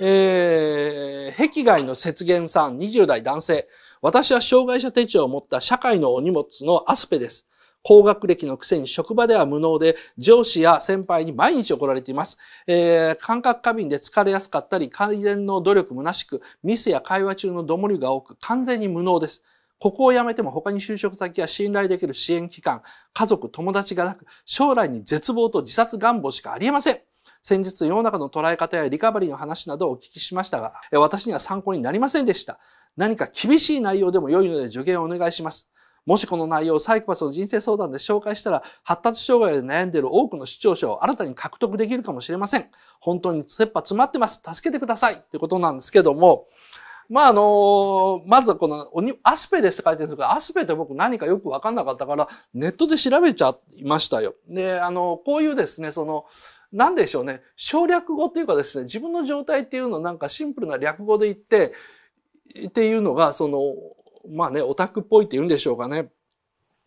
えー、壁外の雪原さん、20代男性。私は障害者手帳を持った社会のお荷物のアスペです。高学歴のくせに職場では無能で上司や先輩に毎日怒られています。えー、感覚過敏で疲れやすかったり改善の努力虚しくミスや会話中のどもりが多く完全に無能です。ここを辞めても他に就職先や信頼できる支援機関、家族、友達がなく将来に絶望と自殺願望しかありえません。先日世の中の捉え方やリカバリーの話などをお聞きしましたが、私には参考になりませんでした。何か厳しい内容でも良いので助言をお願いします。もしこの内容をサイコパスの人生相談で紹介したら、発達障害で悩んでいる多くの視聴者を新たに獲得できるかもしれません。本当に切羽詰まってます。助けてください。ということなんですけども、まああの、まずこのアスペですって書いてるんですけど、アスペって僕何かよくわかんなかったから、ネットで調べちゃいましたよ。で、あの、こういうですね、その、なんでしょうね、省略語っていうかですね、自分の状態っていうのをなんかシンプルな略語で言って、っていうのが、その、まあね、オタクっぽいって言うんでしょうかね。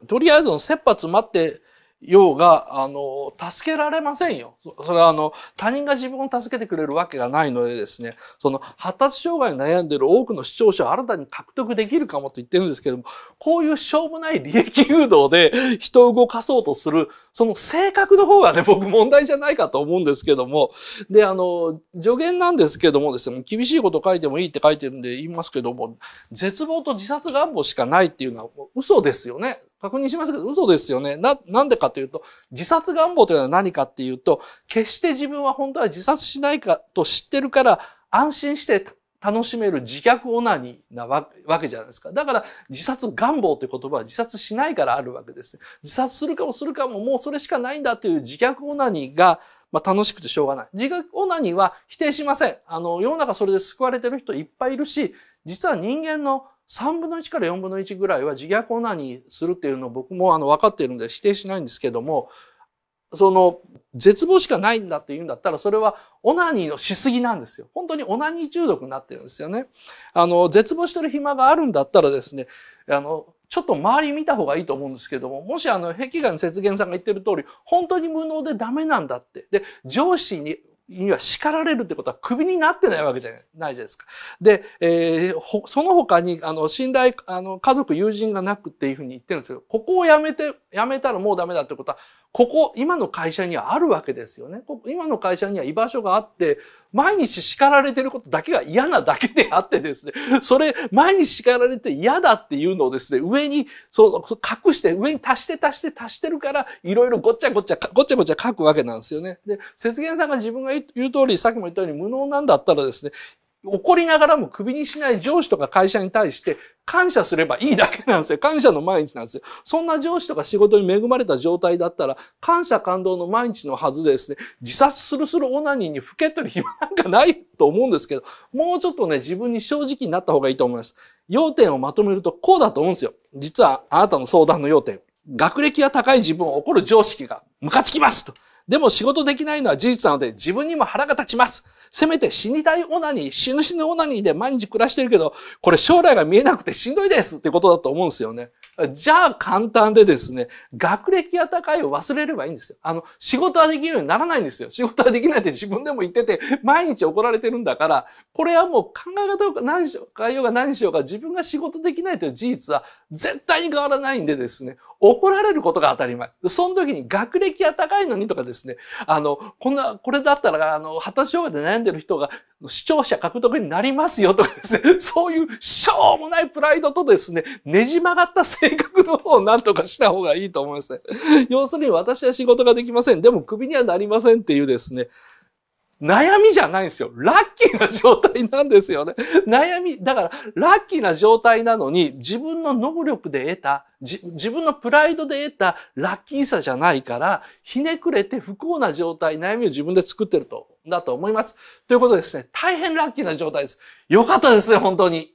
とりあえずの切羽詰まってようが、あの、助けられませんよ。それはあの、他人が自分を助けてくれるわけがないのでですね、その発達障害に悩んでいる多くの視聴者を新たに獲得できるかもと言ってるんですけども、こういうしょうもない利益誘導で 人を動かそうとする、その性格の方がね、僕問題じゃないかと思うんですけども、で、あの、助言なんですけどもですね、厳しいこと書いてもいいって書いてるんで言いますけども、絶望と自殺願望しかないっていうのは嘘ですよね。確認しますけど、嘘ですよね。な、なんでかというと、自殺願望というのは何かっていうと、決して自分は本当は自殺しないかと知ってるから、安心して楽しめる自虐オナニーなわけじゃないですか。だから自殺願望という言葉は自殺しないからあるわけですね。自殺するかもするかももうそれしかないんだという自虐オナニーが、まあ、楽しくてしょうがない。自虐オナニーは否定しません。あの、世の中それで救われてる人いっぱいいるし、実は人間の3分の1から4分の1ぐらいは自虐オナニーするっていうのを僕もあの分かっているので否定しないんですけども、その絶望しかないんだって言うんだったら、それはオナニーのしすぎなんですよ。本当にオナニー中毒になってるんですよね。あの、絶望してる暇があるんだったらですね、あの、ちょっと周り見た方がいいと思うんですけども、もしあの、壁画の雪原さんが言ってる通り、本当に無能でダメなんだって。で、上司にには叱られるってことは首になってないわけじゃないじゃないですか。で、えー、その他に、あの、信頼、あの、家族、友人がなくっていうふうに言ってるんですけど、ここを辞めて、辞めたらもうダメだってことは、ここ、今の会社にはあるわけですよね。ここ今の会社には居場所があって、毎日叱られてることだけが嫌なだけであってですね、それ、毎日叱られて嫌だっていうのをですね、上に、そう、隠して、上に足して足して足してるから、いろいろごっちゃごっちゃ、ごっちゃごっちゃ書くわけなんですよね。で、雪原さんが自分が言言う通り、さっきも言ったように無能なんだったらですね、怒りながらも首にしない上司とか会社に対して感謝すればいいだけなんですよ。感謝の毎日なんですよ。そんな上司とか仕事に恵まれた状態だったら、感謝感動の毎日のはずでですね、自殺するするオナニーにふけとる暇なんかないと思うんですけど、もうちょっとね、自分に正直になった方がいいと思います。要点をまとめるとこうだと思うんですよ。実はあなたの相談の要点。学歴が高い自分を怒る常識がムカつきますと。でも仕事できないのは事実なので自分にも腹が立ちます。せめて死にたいオナニー、死ぬ死ぬオナニーで毎日暮らしてるけど、これ将来が見えなくてしんどいですってことだと思うんですよね。じゃあ簡単でですね、学歴や高いを忘れればいいんですよ。あの、仕事はできるようにならないんですよ。仕事はできないって自分でも言ってて、毎日怒られてるんだから、これはもう考え方を何しようか、変えようが何しようか、自分が仕事できないという事実は絶対に変わらないんでですね、怒られることが当たり前。その時に学歴が高いのにとかですね、あの、こんな、これだったら、あの、たし障害で悩んでる人が視聴者獲得になりますよとかですね、そういうしょうもないプライドとですね、ねじ曲がった性改革の方を何とかした方がいいと思いますね。要するに私は仕事ができません。でも首にはなりませんっていうですね。悩みじゃないんですよ。ラッキーな状態なんですよね。悩み、だからラッキーな状態なのに自分の能力で得た、自分のプライドで得たラッキーさじゃないから、ひねくれて不幸な状態、悩みを自分で作ってると、だと思います。ということですね。大変ラッキーな状態です。よかったですね、本当に。